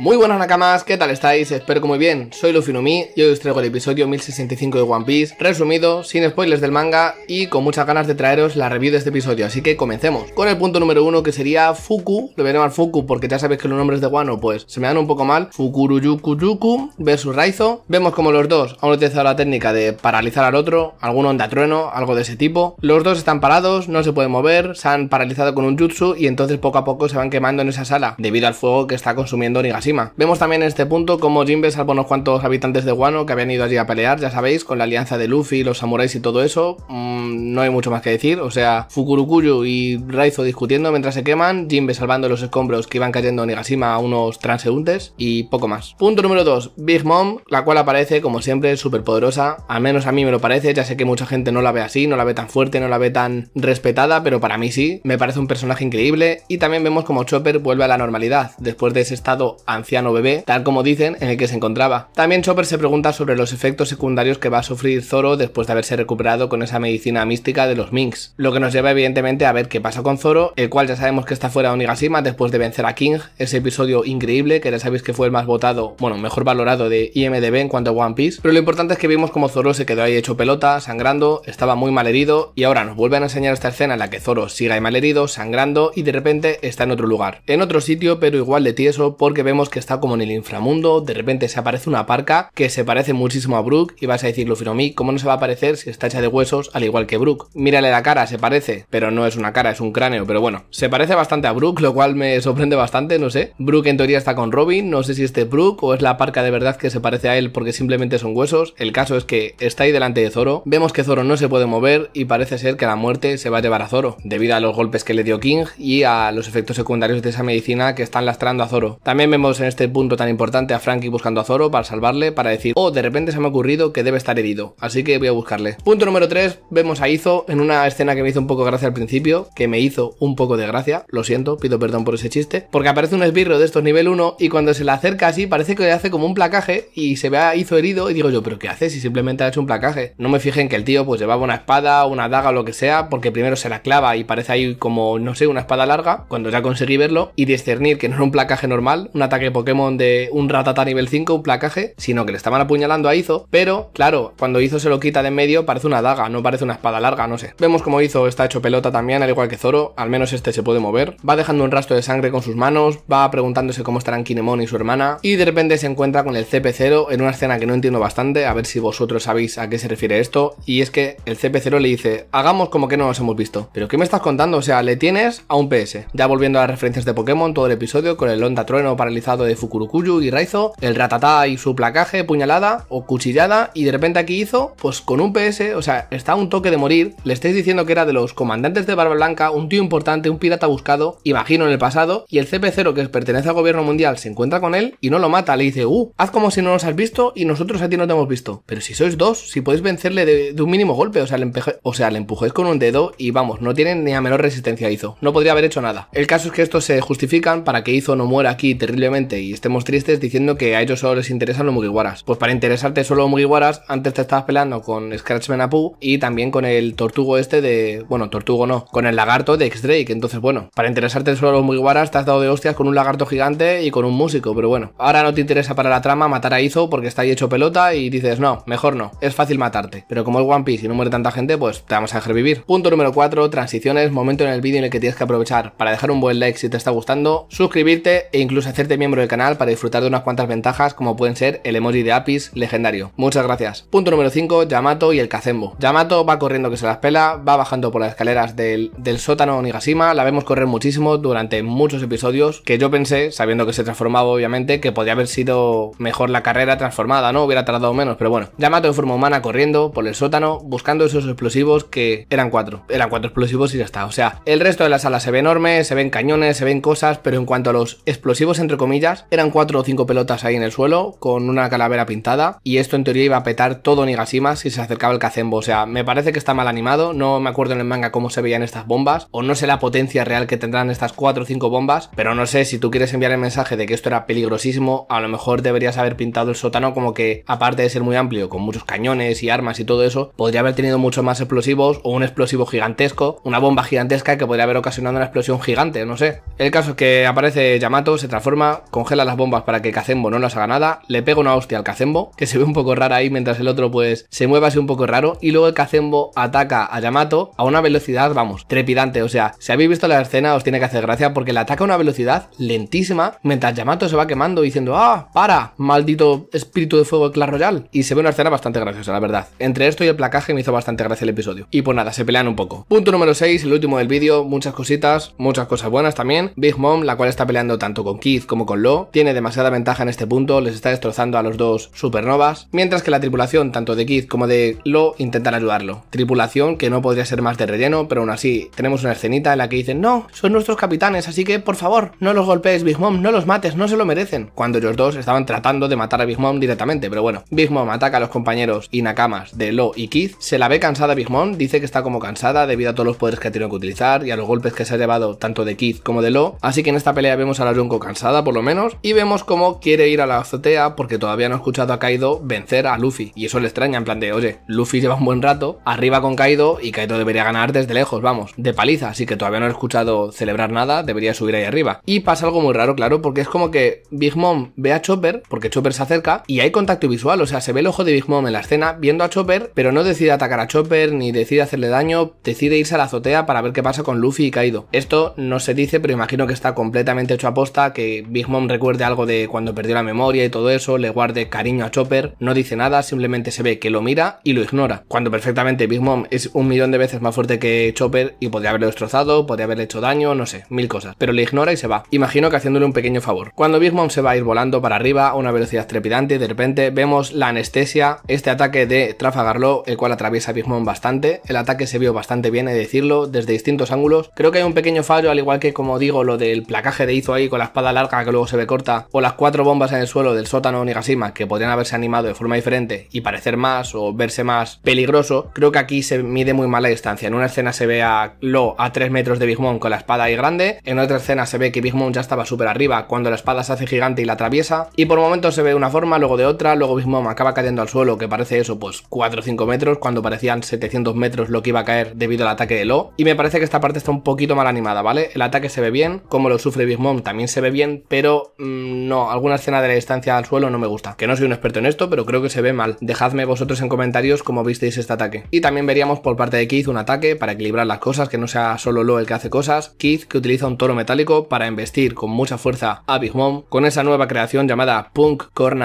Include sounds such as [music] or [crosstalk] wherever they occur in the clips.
Muy buenas nakamas, ¿qué tal estáis? Espero que muy bien, soy Lufinumi y hoy os traigo el episodio 1065 de One Piece, resumido, sin spoilers del manga y con muchas ganas de traeros la review de este episodio, así que comencemos. Con el punto número uno que sería Fuku, lo voy a llamar Fuku porque ya sabéis que los nombres de Wano pues se me dan un poco mal, Fukuruyukuyuku Yuku Yuku versus Raizo, vemos como los dos han utilizado la técnica de paralizar al otro, algún onda trueno, algo de ese tipo, los dos están parados, no se pueden mover, se han paralizado con un jutsu y entonces poco a poco se van quemando en esa sala debido al fuego que está consumiendo Nigashi. Vemos también en este punto como Jinbe salva unos cuantos habitantes de Wano que habían ido allí a pelear, ya sabéis, con la alianza de Luffy, los samuráis y todo eso. Mm, no hay mucho más que decir, o sea, Fukurukuyu y Raizo discutiendo mientras se queman, Jinbe salvando los escombros que iban cayendo en Nigashima a unos transeúntes y poco más. Punto número 2, Big Mom, la cual aparece como siempre súper poderosa, al menos a mí me lo parece, ya sé que mucha gente no la ve así, no la ve tan fuerte, no la ve tan respetada, pero para mí sí, me parece un personaje increíble y también vemos como Chopper vuelve a la normalidad después de ese estado anciano bebé, tal como dicen, en el que se encontraba. También Chopper se pregunta sobre los efectos secundarios que va a sufrir Zoro después de haberse recuperado con esa medicina mística de los Minks, lo que nos lleva evidentemente a ver qué pasa con Zoro, el cual ya sabemos que está fuera de Onigashima después de vencer a King, ese episodio increíble que ya sabéis que fue el más votado, bueno, mejor valorado de IMDB en cuanto a One Piece, pero lo importante es que vimos como Zoro se quedó ahí hecho pelota, sangrando, estaba muy mal herido y ahora nos vuelven a enseñar esta escena en la que Zoro sigue ahí mal herido, sangrando y de repente está en otro lugar, en otro sitio pero igual de tieso porque vemos que está como en el inframundo, de repente se aparece una parca que se parece muchísimo a Brook y vas a decir, mí, ¿cómo no se va a parecer si está hecha de huesos al igual que Brook? Mírale la cara, se parece, pero no es una cara, es un cráneo, pero bueno, se parece bastante a Brook, lo cual me sorprende bastante, no sé. Brook en teoría está con Robin, no sé si este Brook o es la parca de verdad que se parece a él porque simplemente son huesos. El caso es que está ahí delante de Zoro, vemos que Zoro no se puede mover y parece ser que la muerte se va a llevar a Zoro, debido a los golpes que le dio King y a los efectos secundarios de esa medicina que están lastrando a Zoro. También vemos en este punto tan importante a Frankie buscando a Zoro para salvarle, para decir, oh, de repente se me ha ocurrido que debe estar herido, así que voy a buscarle. Punto número 3, vemos a Izo en una escena que me hizo un poco gracia al principio, que me hizo un poco de gracia, lo siento, pido perdón por ese chiste, porque aparece un esbirro de estos nivel 1 y cuando se le acerca así parece que le hace como un placaje y se ve a Izo herido y digo yo, pero ¿qué hace si simplemente ha hecho un placaje? No me fijen que el tío pues llevaba una espada, una daga o lo que sea, porque primero se la clava y parece ahí como, no sé, una espada larga, cuando ya conseguí verlo y discernir que no era un placaje normal, un ataque que Pokémon de un Ratata nivel 5, un placaje, sino que le estaban apuñalando a Izo, pero claro, cuando Izo se lo quita de en medio parece una daga, no parece una espada larga, no sé. Vemos como Izo está hecho pelota también, al igual que Zoro, al menos este se puede mover, va dejando un rastro de sangre con sus manos, va preguntándose cómo estarán Kinemon y su hermana, y de repente se encuentra con el CP0 en una escena que no entiendo bastante, a ver si vosotros sabéis a qué se refiere esto, y es que el CP0 le dice, hagamos como que no nos hemos visto. ¿Pero qué me estás contando? O sea, le tienes a un PS. Ya volviendo a las referencias de Pokémon, todo el episodio con el Onda Trueno paralizado de Fukurukuyu y Raizo, el ratatá y su placaje, puñalada o cuchillada, y de repente aquí hizo, pues con un PS, o sea, está a un toque de morir, le estáis diciendo que era de los comandantes de Barba Blanca, un tío importante, un pirata buscado, imagino en el pasado, y el CP0 que pertenece al gobierno mundial se encuentra con él y no lo mata, le dice, uh, haz como si no nos has visto y nosotros a ti no te hemos visto. Pero si sois dos, si podéis vencerle de, un mínimo golpe, o sea, le o sea, le empujáis con un dedo y vamos, no tienen ni a menor resistencia Hizo. No podría haber hecho nada. El caso es que estos se justifican para que Hizo no muera aquí terriblemente y estemos tristes diciendo que a ellos solo les interesan los Mugiwaras. Pues para interesarte solo los Mugiwaras, antes te estabas peleando con Scratchman y también con el tortugo este de. Bueno, tortugo no, con el lagarto de X-Drake. Entonces, bueno, para interesarte solo los Mugiwaras, te has dado de hostias con un lagarto gigante y con un músico, pero bueno. Ahora no te interesa para la trama matar a Izo porque está ahí hecho pelota y dices, no, mejor no, es fácil matarte. Pero como es One Piece y no muere tanta gente, pues te vamos a dejar vivir. Punto número 4, transiciones, momento en el vídeo en el que tienes que aprovechar para dejar un buen like si te está gustando, suscribirte e incluso hacerte miembro del canal para disfrutar de unas cuantas ventajas como pueden ser el emoji de Apis legendario. Muchas gracias. Punto número 5, Yamato y el Kazembo. Yamato va corriendo que se las pela, va bajando por las escaleras del, del sótano Onigashima, la vemos correr muchísimo durante muchos episodios que yo pensé, sabiendo que se transformaba obviamente, que podría haber sido mejor la carrera transformada, ¿no? Hubiera tardado menos, pero bueno. Yamato en forma humana corriendo por el sótano, buscando esos explosivos que eran cuatro. Eran cuatro explosivos y ya está. O sea, el resto de la sala se ve enorme, se ven cañones, se ven cosas, pero en cuanto a los explosivos entre comillas, eran cuatro o cinco pelotas ahí en el suelo con una calavera pintada y esto en teoría iba a petar todo Nigashima si se acercaba el Cacembo O sea, me parece que está mal animado, no me acuerdo en el manga cómo se veían estas bombas o no sé la potencia real que tendrán estas cuatro o cinco bombas, pero no sé si tú quieres enviar el mensaje de que esto era peligrosísimo, a lo mejor deberías haber pintado el sótano como que aparte de ser muy amplio con muchos cañones y armas y todo eso, podría haber tenido muchos más explosivos o un explosivo gigantesco, una bomba gigantesca que podría haber ocasionado una explosión gigante, no sé. El caso es que aparece Yamato, se transforma, congela las bombas para que Cacembo no nos haga nada, le pega una hostia al Cacembo, que se ve un poco rara ahí mientras el otro pues se mueve así un poco raro, y luego el Cacembo ataca a Yamato a una velocidad, vamos, trepidante, o sea, si habéis visto la escena os tiene que hacer gracia porque le ataca a una velocidad lentísima mientras Yamato se va quemando diciendo, ah, para, maldito espíritu de fuego de Clash Royale, y se ve una escena bastante graciosa, la verdad. Entre esto y el placaje me hizo bastante gracia el episodio. Y pues nada, se pelean un poco. Punto número 6, el último del vídeo, muchas cositas, muchas cosas buenas también. Big Mom, la cual está peleando tanto con Keith como con Lo, tiene demasiada ventaja en este punto, les está destrozando a los dos supernovas, mientras que la tripulación tanto de Kid como de Lo intentan ayudarlo. Tripulación que no podría ser más de relleno, pero aún así tenemos una escenita en la que dicen, no, son nuestros capitanes, así que por favor, no los golpees Big Mom, no los mates, no se lo merecen. Cuando ellos dos estaban tratando de matar a Big Mom directamente, pero bueno, Big Mom ataca a los compañeros y nakamas de Lo y Kid, se la ve cansada Big Mom, dice que está como cansada debido a todos los poderes que ha tenido que utilizar y a los golpes que se ha llevado tanto de Kid como de Lo, así que en esta pelea vemos a la Junko cansada por menos, y vemos cómo quiere ir a la azotea porque todavía no ha escuchado a Kaido vencer a Luffy. Y eso le extraña, en plan de, oye, Luffy lleva un buen rato arriba con Kaido y Kaido debería ganar desde lejos, vamos, de paliza, así que todavía no ha escuchado celebrar nada, debería subir ahí arriba. Y pasa algo muy raro, claro, porque es como que Big Mom ve a Chopper, porque Chopper se acerca, y hay contacto visual, o sea, se ve el ojo de Big Mom en la escena viendo a Chopper, pero no decide atacar a Chopper ni decide hacerle daño, decide irse a la azotea para ver qué pasa con Luffy y Kaido. Esto no se dice, pero imagino que está completamente hecho a posta, que Big Mom recuerde algo de cuando perdió la memoria y todo eso, le guarde cariño a Chopper, no dice nada, simplemente se ve que lo mira y lo ignora. Cuando perfectamente Big Mom es un millón de veces más fuerte que Chopper y podría haberlo destrozado, podría haberle hecho daño, no sé, mil cosas. Pero le ignora y se va. Imagino que haciéndole un pequeño favor. Cuando Big Mom se va a ir volando para arriba a una velocidad trepidante, de repente vemos la anestesia, este ataque de trafagarlo el cual atraviesa a Big Mom bastante. El ataque se vio bastante bien, he decirlo, desde distintos ángulos. Creo que hay un pequeño fallo, al igual que como digo, lo del placaje de hizo ahí con la espada larga que lo se ve corta, o las cuatro bombas en el suelo del sótano Onigashima que podrían haberse animado de forma diferente y parecer más o verse más peligroso, creo que aquí se mide muy mal la distancia. En una escena se ve a Lo a 3 metros de Big Mom con la espada ahí grande, en otra escena se ve que Big Mom ya estaba súper arriba cuando la espada se hace gigante y la atraviesa, y por un momento se ve de una forma, luego de otra, luego Big Mom acaba cayendo al suelo que parece eso, pues 4 o 5 metros, cuando parecían 700 metros lo que iba a caer debido al ataque de Lo, y me parece que esta parte está un poquito mal animada, ¿vale? El ataque se ve bien, como lo sufre Big Mom también se ve bien, pero Mm, no, alguna escena de la distancia al suelo no me gusta. Que no soy un experto en esto, pero creo que se ve mal. Dejadme vosotros en comentarios cómo visteis este ataque. Y también veríamos por parte de Keith un ataque para equilibrar las cosas, que no sea solo Lo el que hace cosas. Keith que utiliza un toro metálico para embestir con mucha fuerza a Big Mom, con esa nueva creación llamada Punk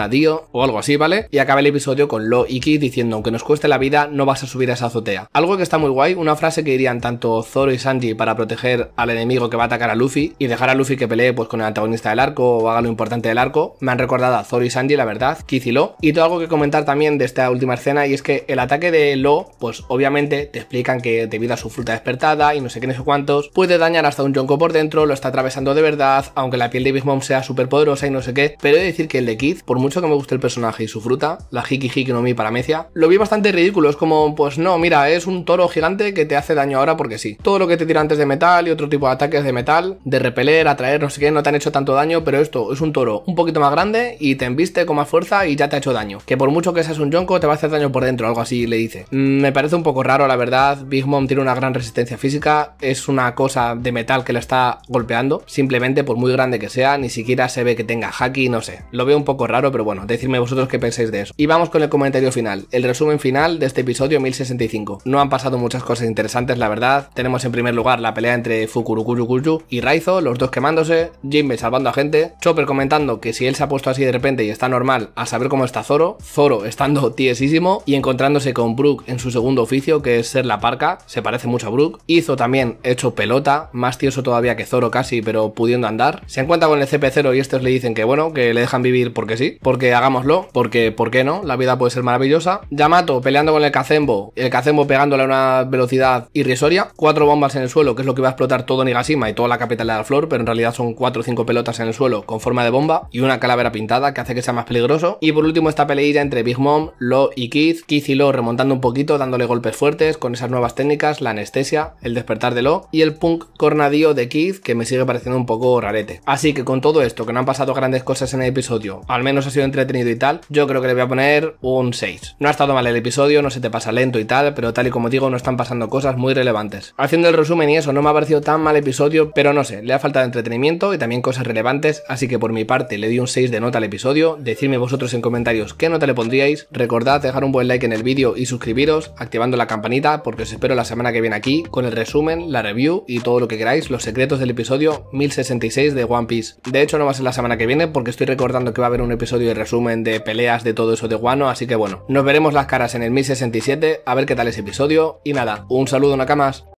Dio o algo así, ¿vale? Y acaba el episodio con Lo y Keith diciendo, aunque nos cueste la vida, no vas a subir a esa azotea. Algo que está muy guay, una frase que dirían tanto Zoro y Sanji para proteger al enemigo que va a atacar a Luffy y dejar a Luffy que pelee pues con el antagonista del arco o haga lo importante del arco. Me han recordado a Zoro y Sandy, la verdad, Kiz y Lo. Y tengo algo que comentar también de esta última escena y es que el ataque de Lo, pues obviamente te explican que debido a su fruta despertada y no sé qué, no sé cuántos, puede dañar hasta un Yonko por dentro, lo está atravesando de verdad, aunque la piel de Big Mom sea súper poderosa y no sé qué. Pero he de decir que el de Kiz, por mucho que me guste el personaje y su fruta, la Hiki Hiki no Mi Paramecia, lo vi bastante ridículo. Es como, pues no, mira, es un toro gigante que te hace daño ahora porque sí. Todo lo que te tira antes de metal y otro tipo de ataques de metal, de repeler, atraer, no sé qué, no te han hecho tanto daño, pero esto es un toro un poquito más grande y te embiste con más fuerza y ya te ha hecho daño. Que por mucho que seas un yonko, te va a hacer daño por dentro, algo así le dice. Mm, me parece un poco raro, la verdad. Big Mom tiene una gran resistencia física, es una cosa de metal que la está golpeando, simplemente por muy grande que sea, ni siquiera se ve que tenga haki, no sé. Lo veo un poco raro, pero bueno, decidme vosotros qué pensáis de eso. Y vamos con el comentario final, el resumen final de este episodio 1065. No han pasado muchas cosas interesantes, la verdad. Tenemos en primer lugar la pelea entre fukurugyo-kuyu y Raizo, los dos quemándose, Jinbe salvando a gente Chopper comentando que si él se ha puesto así de repente y está normal, a saber cómo está Zoro. Zoro estando [laughs] tiesísimo y encontrándose con Brook en su segundo oficio, que es ser la parca. Se parece mucho a Brook. Hizo también hecho pelota, más tieso todavía que Zoro casi, pero pudiendo andar. Se encuentra con el CP0 y estos le dicen que bueno, que le dejan vivir porque sí, porque hagámoslo, porque ¿por qué no? La vida puede ser maravillosa. Yamato peleando con el Kazembo, el cacembo pegándole a una velocidad irrisoria. Cuatro bombas en el suelo, que es lo que va a explotar todo Nigashima y toda la capital de la flor, pero en realidad son cuatro o cinco pelotas en el suelo con forma de bomba y una calavera pintada que hace que sea más peligroso. Y por último esta peleilla entre Big Mom, Lo y Keith. Keith y Lo remontando un poquito, dándole golpes fuertes con esas nuevas técnicas, la anestesia, el despertar de Lo y el punk cornadío de Keith que me sigue pareciendo un poco rarete. Así que con todo esto, que no han pasado grandes cosas en el episodio, al menos ha sido entretenido y tal, yo creo que le voy a poner un 6. No ha estado mal el episodio, no se te pasa lento y tal, pero tal y como digo, no están pasando cosas muy relevantes. Haciendo el resumen y eso, no me ha parecido tan mal episodio, pero no sé, le ha faltado entretenimiento y también cosas relevantes así que por mi parte le di un 6 de nota al episodio. Decidme vosotros en comentarios qué nota le pondríais. Recordad dejar un buen like en el vídeo y suscribiros, activando la campanita, porque os espero la semana que viene aquí con el resumen, la review y todo lo que queráis, los secretos del episodio 1066 de One Piece. De hecho, no va a ser la semana que viene porque estoy recordando que va a haber un episodio de resumen de peleas de todo eso de Guano, así que bueno, nos veremos las caras en el 1067, a ver qué tal ese episodio. Y nada, un saludo, Nakamas.